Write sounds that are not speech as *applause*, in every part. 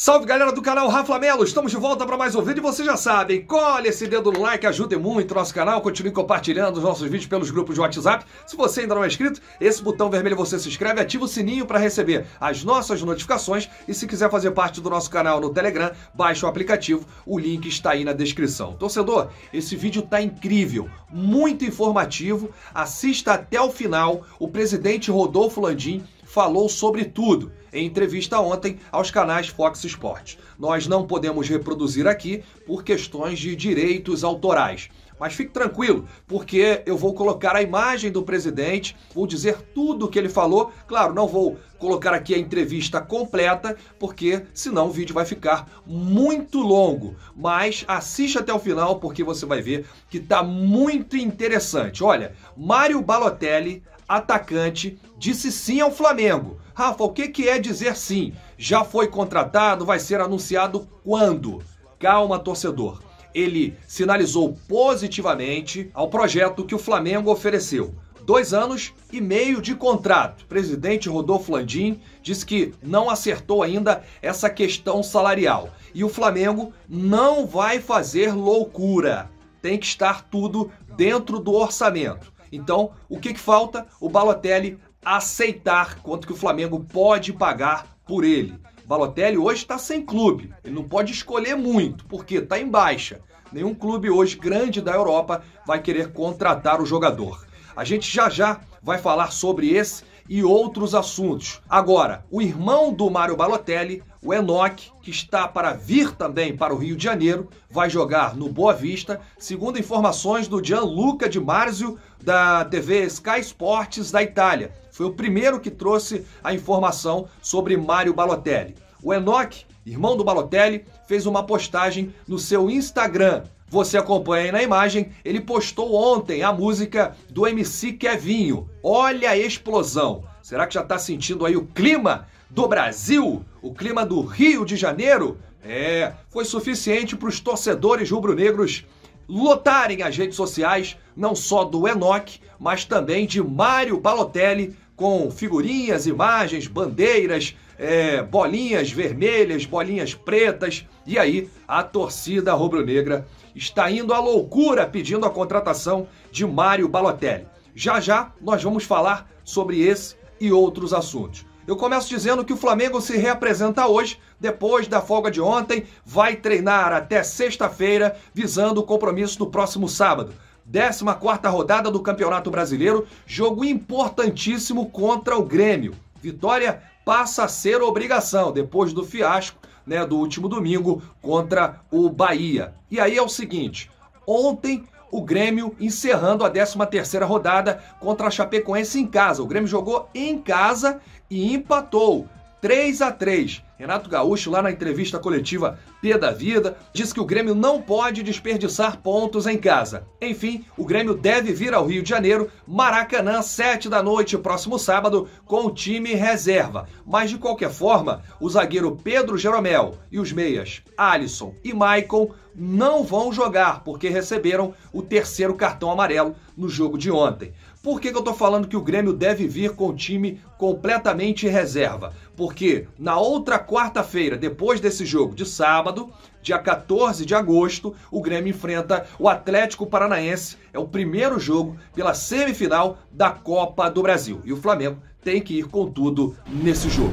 Salve galera do canal Rafa Melo, estamos de volta para mais um vídeo e vocês já sabem, colhe esse dedo no like, ajude muito o nosso canal, continue compartilhando os nossos vídeos pelos grupos de WhatsApp. Se você ainda não é inscrito, esse botão vermelho você se inscreve, ativa o sininho para receber as nossas notificações e se quiser fazer parte do nosso canal no Telegram, baixe o aplicativo, o link está aí na descrição. Torcedor, esse vídeo tá incrível, muito informativo, assista até o final, o presidente Rodolfo Landim falou sobre tudo em entrevista ontem aos canais Fox Sports. Nós não podemos reproduzir aqui por questões de direitos autorais. Mas fique tranquilo, porque eu vou colocar a imagem do presidente, vou dizer tudo o que ele falou. Claro, não vou colocar aqui a entrevista completa, porque senão o vídeo vai ficar muito longo. Mas assista até o final, porque você vai ver que tá muito interessante. Olha, Mário Balotelli atacante, disse sim ao Flamengo. Rafa, o que, que é dizer sim? Já foi contratado? Vai ser anunciado quando? Calma, torcedor. Ele sinalizou positivamente ao projeto que o Flamengo ofereceu dois anos e meio de contrato. presidente Rodolfo Landim disse que não acertou ainda essa questão salarial. E o Flamengo não vai fazer loucura. Tem que estar tudo dentro do orçamento. Então, o que, que falta? O Balotelli aceitar quanto que o Flamengo pode pagar por ele. Balotelli hoje está sem clube, ele não pode escolher muito, porque está em baixa. Nenhum clube hoje grande da Europa vai querer contratar o jogador. A gente já já vai falar sobre esse e outros assuntos. Agora, o irmão do Mário Balotelli, o Enoch, que está para vir também para o Rio de Janeiro, vai jogar no Boa Vista, segundo informações do Gianluca Di Marzio, da TV Sky Sports da Itália. Foi o primeiro que trouxe a informação sobre Mário Balotelli. O Enoch, irmão do Balotelli, fez uma postagem no seu Instagram você acompanha aí na imagem, ele postou ontem a música do MC Kevinho. Olha a explosão. Será que já está sentindo aí o clima do Brasil? O clima do Rio de Janeiro? É, foi suficiente para os torcedores rubro-negros lotarem as redes sociais, não só do Enoch, mas também de Mário Balotelli, com figurinhas, imagens, bandeiras, é, bolinhas vermelhas, bolinhas pretas. E aí, a torcida rubro-negra está indo à loucura pedindo a contratação de Mário Balotelli. Já já nós vamos falar sobre esse e outros assuntos. Eu começo dizendo que o Flamengo se reapresenta hoje, depois da folga de ontem, vai treinar até sexta-feira, visando o compromisso do próximo sábado. 14 rodada do Campeonato Brasileiro, jogo importantíssimo contra o Grêmio. Vitória passa a ser obrigação depois do fiasco né, do último domingo contra o Bahia. E aí é o seguinte, ontem o Grêmio encerrando a 13 terceira rodada contra a Chapecoense em casa. O Grêmio jogou em casa e empatou. 3 a 3 Renato Gaúcho, lá na entrevista coletiva P da Vida, disse que o Grêmio não pode desperdiçar pontos em casa. Enfim, o Grêmio deve vir ao Rio de Janeiro, Maracanã, 7 da noite, próximo sábado, com o time reserva. Mas, de qualquer forma, o zagueiro Pedro Jeromel e os meias Alisson e Maicon não vão jogar porque receberam o terceiro cartão amarelo no jogo de ontem. Por que, que eu estou falando que o Grêmio deve vir com o time completamente reserva? porque na outra quarta-feira, depois desse jogo de sábado, dia 14 de agosto, o Grêmio enfrenta o Atlético Paranaense. É o primeiro jogo pela semifinal da Copa do Brasil. E o Flamengo tem que ir com tudo nesse jogo.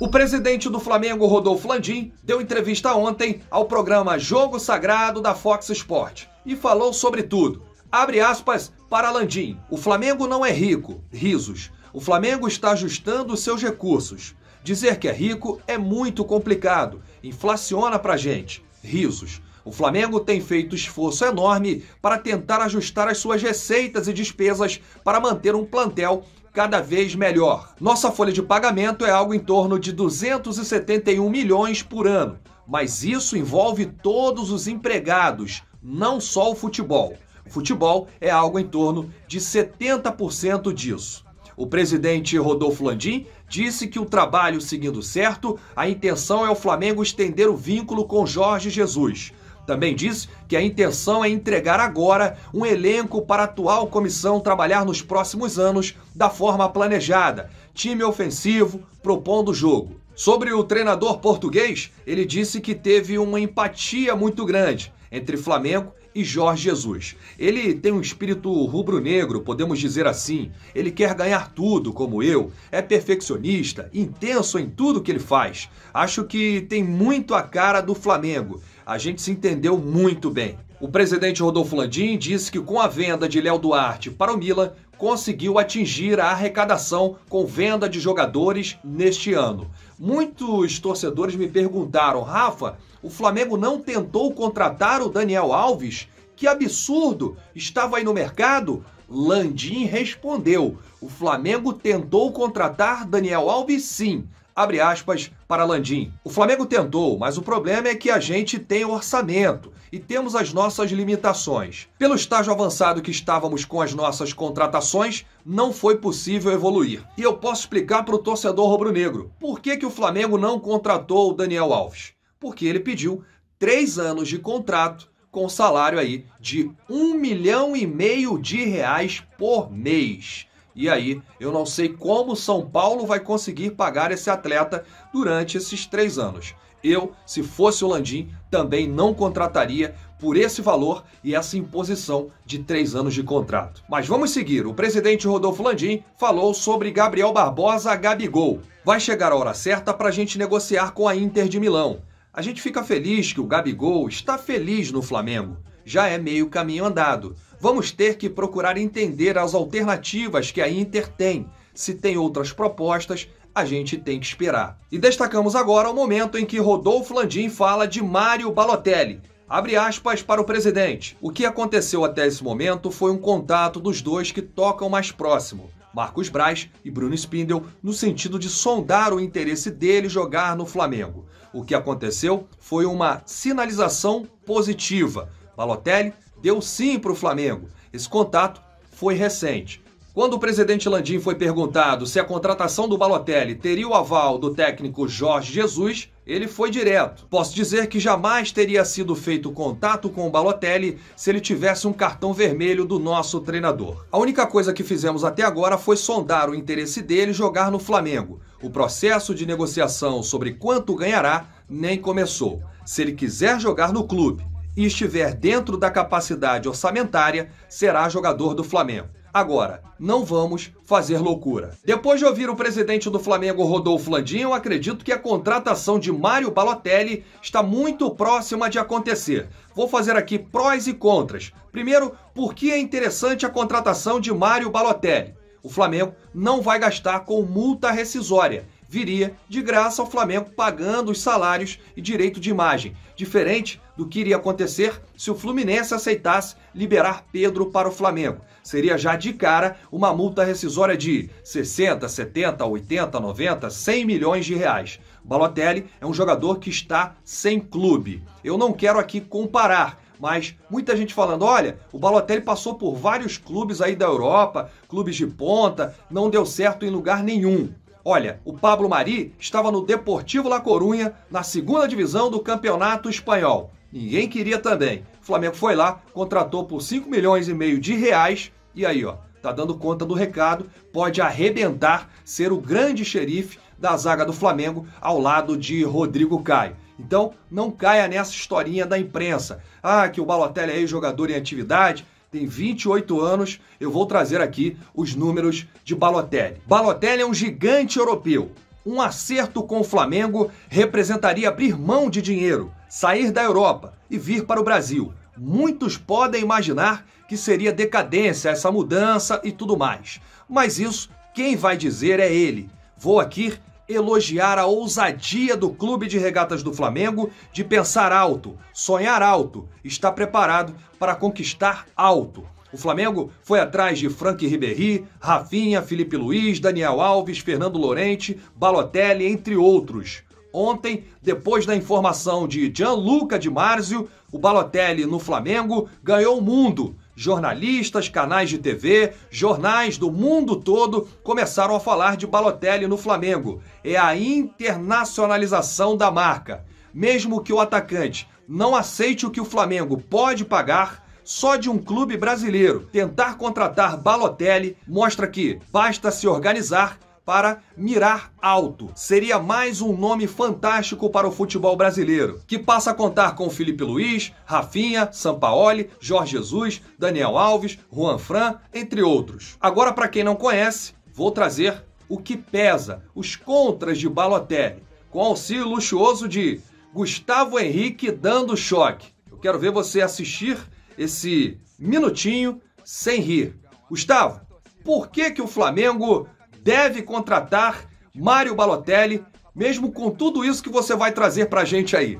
O presidente do Flamengo, Rodolfo Landim, deu entrevista ontem ao programa Jogo Sagrado da Fox Sport e falou sobre tudo. Abre aspas para Landim. O Flamengo não é rico. Risos. O Flamengo está ajustando seus recursos. Dizer que é rico é muito complicado, inflaciona pra gente. Risos. O Flamengo tem feito esforço enorme para tentar ajustar as suas receitas e despesas para manter um plantel cada vez melhor. Nossa folha de pagamento é algo em torno de 271 milhões por ano, mas isso envolve todos os empregados, não só o futebol. O futebol é algo em torno de 70% disso. O presidente Rodolfo Landim disse que o trabalho seguindo certo, a intenção é o Flamengo estender o vínculo com Jorge Jesus. Também disse que a intenção é entregar agora um elenco para a atual comissão trabalhar nos próximos anos da forma planejada, time ofensivo, propondo o jogo. Sobre o treinador português, ele disse que teve uma empatia muito grande entre Flamengo e Jorge Jesus. Ele tem um espírito rubro-negro, podemos dizer assim. Ele quer ganhar tudo, como eu, é perfeccionista, intenso em tudo que ele faz. Acho que tem muito a cara do Flamengo. A gente se entendeu muito bem. O presidente Rodolfo Landim disse que com a venda de Léo Duarte para o Milan, conseguiu atingir a arrecadação com venda de jogadores neste ano. Muitos torcedores me perguntaram, Rafa, o Flamengo não tentou contratar o Daniel Alves? Que absurdo! Estava aí no mercado? Landim respondeu: O Flamengo tentou contratar Daniel Alves sim. Abre aspas para Landim. O Flamengo tentou, mas o problema é que a gente tem orçamento e temos as nossas limitações. Pelo estágio avançado que estávamos com as nossas contratações, não foi possível evoluir. E eu posso explicar para o torcedor rubro-negro por que, que o Flamengo não contratou o Daniel Alves porque ele pediu três anos de contrato com salário aí de um milhão e meio de reais por mês. E aí, eu não sei como São Paulo vai conseguir pagar esse atleta durante esses três anos. Eu, se fosse o Landim, também não contrataria por esse valor e essa imposição de três anos de contrato. Mas vamos seguir. O presidente Rodolfo Landim falou sobre Gabriel Barbosa Gabigol. Vai chegar a hora certa para a gente negociar com a Inter de Milão. A gente fica feliz que o Gabigol está feliz no Flamengo. Já é meio caminho andado. Vamos ter que procurar entender as alternativas que a Inter tem. Se tem outras propostas, a gente tem que esperar. E destacamos agora o momento em que Rodolfo Landim fala de Mário Balotelli. Abre aspas para o presidente. O que aconteceu até esse momento foi um contato dos dois que tocam mais próximo. Marcos Braz e Bruno Spindel, no sentido de sondar o interesse dele jogar no Flamengo. O que aconteceu foi uma sinalização positiva. Balotelli deu sim para o Flamengo. Esse contato foi recente. Quando o presidente Landim foi perguntado se a contratação do Balotelli teria o aval do técnico Jorge Jesus, ele foi direto. Posso dizer que jamais teria sido feito contato com o Balotelli se ele tivesse um cartão vermelho do nosso treinador. A única coisa que fizemos até agora foi sondar o interesse dele jogar no Flamengo. O processo de negociação sobre quanto ganhará nem começou. Se ele quiser jogar no clube e estiver dentro da capacidade orçamentária, será jogador do Flamengo. Agora, não vamos fazer loucura. Depois de ouvir o presidente do Flamengo, Rodolfo Landim, eu acredito que a contratação de Mário Balotelli está muito próxima de acontecer. Vou fazer aqui prós e contras. Primeiro, por que é interessante a contratação de Mário Balotelli? o Flamengo não vai gastar com multa rescisória. Viria de graça ao Flamengo pagando os salários e direito de imagem, diferente do que iria acontecer se o Fluminense aceitasse liberar Pedro para o Flamengo. Seria já de cara uma multa rescisória de 60, 70, 80, 90, 100 milhões de reais. Balotelli é um jogador que está sem clube. Eu não quero aqui comparar, mas muita gente falando, olha, o Balotelli passou por vários clubes aí da Europa, clubes de ponta, não deu certo em lugar nenhum. Olha, o Pablo Mari estava no Deportivo La Corunha, na segunda divisão do Campeonato Espanhol. Ninguém queria também. O Flamengo foi lá, contratou por 5 milhões e meio de reais e aí, ó, tá dando conta do recado, pode arrebentar, ser o grande xerife da zaga do Flamengo ao lado de Rodrigo Caio. Então, não caia nessa historinha da imprensa. Ah, que o Balotelli é jogador em atividade, tem 28 anos. Eu vou trazer aqui os números de Balotelli. Balotelli é um gigante europeu. Um acerto com o Flamengo representaria abrir mão de dinheiro, sair da Europa e vir para o Brasil. Muitos podem imaginar que seria decadência essa mudança e tudo mais. Mas isso quem vai dizer é ele. Vou aqui elogiar a ousadia do Clube de Regatas do Flamengo de pensar alto, sonhar alto, estar preparado para conquistar alto. O Flamengo foi atrás de Frank Ribéry, Rafinha, Felipe Luiz, Daniel Alves, Fernando Lorente, Balotelli, entre outros. Ontem, depois da informação de Gianluca Di Marzio, o Balotelli no Flamengo ganhou o mundo Jornalistas, canais de TV, jornais do mundo todo começaram a falar de Balotelli no Flamengo. É a internacionalização da marca. Mesmo que o atacante não aceite o que o Flamengo pode pagar, só de um clube brasileiro tentar contratar Balotelli mostra que basta se organizar para mirar alto. Seria mais um nome fantástico para o futebol brasileiro, que passa a contar com Felipe Luiz, Rafinha, Sampaoli, Jorge Jesus, Daniel Alves, Juan Fran, entre outros. Agora, para quem não conhece, vou trazer o que pesa, os contras de Balotelli, com auxílio luxuoso de Gustavo Henrique dando choque. Eu quero ver você assistir esse minutinho sem rir. Gustavo, por que, que o Flamengo deve contratar Mário Balotelli, mesmo com tudo isso que você vai trazer para a gente aí.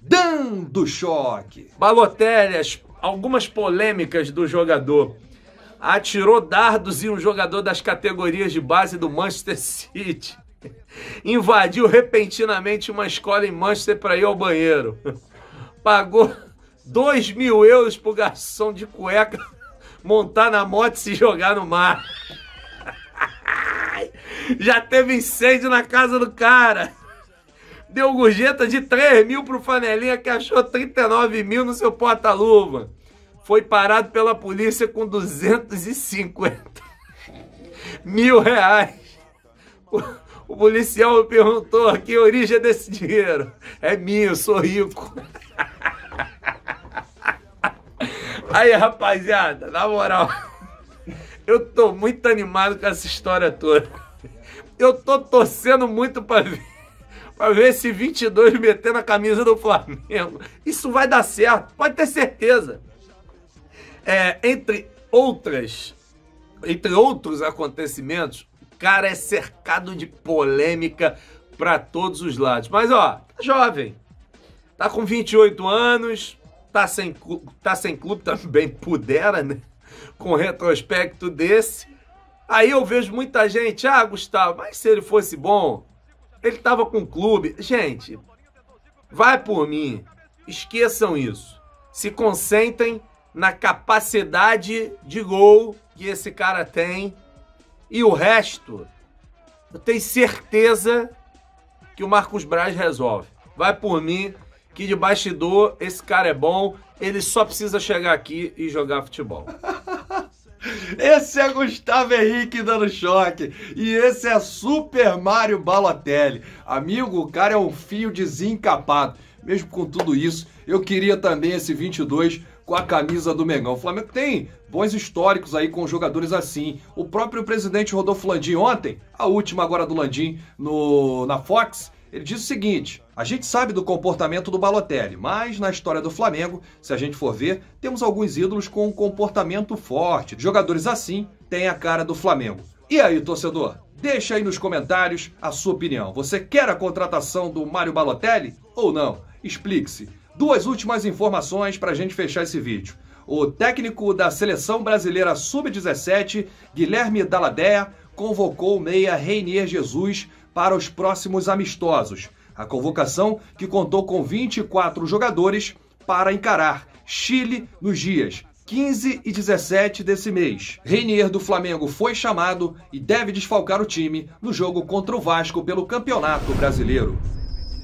Dando choque. Balotelli, algumas polêmicas do jogador. Atirou dardos em um jogador das categorias de base do Manchester City. Invadiu repentinamente uma escola em Manchester para ir ao banheiro. Pagou 2 mil euros pro garçom de cueca montar na moto e se jogar no mar. Já teve incêndio na casa do cara. Deu gorjeta de 3 mil pro Fanelinha que achou 39 mil no seu porta-luva. Foi parado pela polícia com 250 mil reais. O, o policial me perguntou que origem é desse dinheiro. É minha, sou rico. *laughs* Aí, rapaziada, na moral, eu tô muito animado com essa história toda. *laughs* Eu tô torcendo muito para ver, pra ver esse 22 metendo a camisa do Flamengo. Isso vai dar certo, pode ter certeza. É, entre outras, entre outros acontecimentos, o cara é cercado de polêmica para todos os lados. Mas ó, tá jovem, tá com 28 anos, tá sem, tá sem clube, também *laughs* pudera, né? Com retrospecto desse, Aí eu vejo muita gente, ah, Gustavo, mas se ele fosse bom, ele tava com o clube. Gente, vai por mim. Esqueçam isso. Se concentrem na capacidade de gol que esse cara tem e o resto, eu tenho certeza que o Marcos Braz resolve. Vai por mim, que de bastidor esse cara é bom, ele só precisa chegar aqui e jogar futebol. Esse é Gustavo Henrique dando choque. E esse é Super Mario Balotelli. Amigo, o cara é um fio desencapado. Mesmo com tudo isso, eu queria também esse 22 com a camisa do Mengão. O Flamengo tem bons históricos aí com jogadores assim. O próprio presidente Rodolfo Landim ontem, a última agora do Landim no, na Fox, ele disse o seguinte: a gente sabe do comportamento do Balotelli, mas na história do Flamengo, se a gente for ver, temos alguns ídolos com um comportamento forte. Jogadores assim têm a cara do Flamengo. E aí, torcedor? Deixa aí nos comentários a sua opinião. Você quer a contratação do Mário Balotelli ou não? Explique-se. Duas últimas informações para a gente fechar esse vídeo. O técnico da seleção brasileira sub-17, Guilherme Daladea, convocou o meia Reinier Jesus para os próximos amistosos. A convocação, que contou com 24 jogadores, para encarar Chile nos dias 15 e 17 desse mês. Reinier do Flamengo foi chamado e deve desfalcar o time no jogo contra o Vasco pelo Campeonato Brasileiro.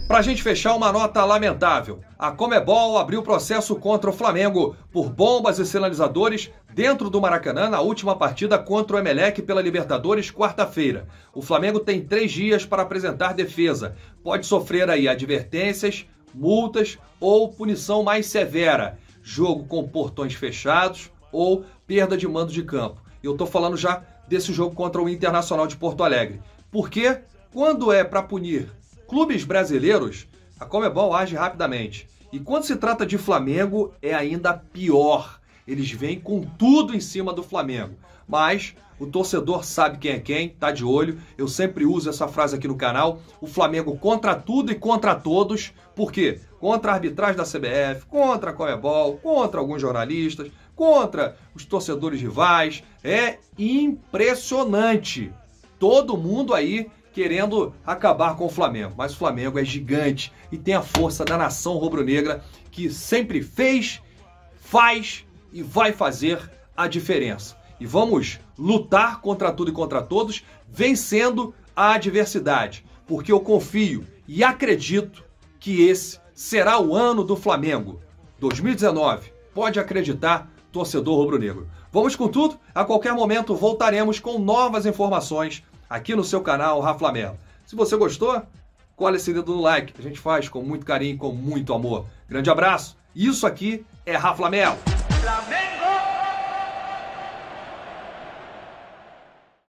Para a gente fechar, uma nota lamentável. A Comebol abriu processo contra o Flamengo por bombas e sinalizadores dentro do Maracanã na última partida contra o Emelec pela Libertadores quarta-feira. O Flamengo tem três dias para apresentar defesa. Pode sofrer aí advertências, multas ou punição mais severa. Jogo com portões fechados ou perda de mando de campo. Eu estou falando já desse jogo contra o Internacional de Porto Alegre. Porque quando é para punir Clubes brasileiros, a Comebol age rapidamente. E quando se trata de Flamengo, é ainda pior. Eles vêm com tudo em cima do Flamengo. Mas o torcedor sabe quem é quem, tá de olho. Eu sempre uso essa frase aqui no canal. O Flamengo contra tudo e contra todos. Por quê? Contra a arbitragem da CBF, contra a Comebol, contra alguns jornalistas, contra os torcedores rivais. É impressionante. Todo mundo aí querendo acabar com o Flamengo. Mas o Flamengo é gigante e tem a força da nação rubro-negra que sempre fez, faz e vai fazer a diferença. E vamos lutar contra tudo e contra todos, vencendo a adversidade, porque eu confio e acredito que esse será o ano do Flamengo. 2019, pode acreditar, torcedor rubro-negro. Vamos com tudo, a qualquer momento voltaremos com novas informações aqui no seu canal Rafa Melo. Se você gostou, colhe esse dedo no like. A gente faz com muito carinho, com muito amor. Grande abraço. Isso aqui é Rafa Flamengo.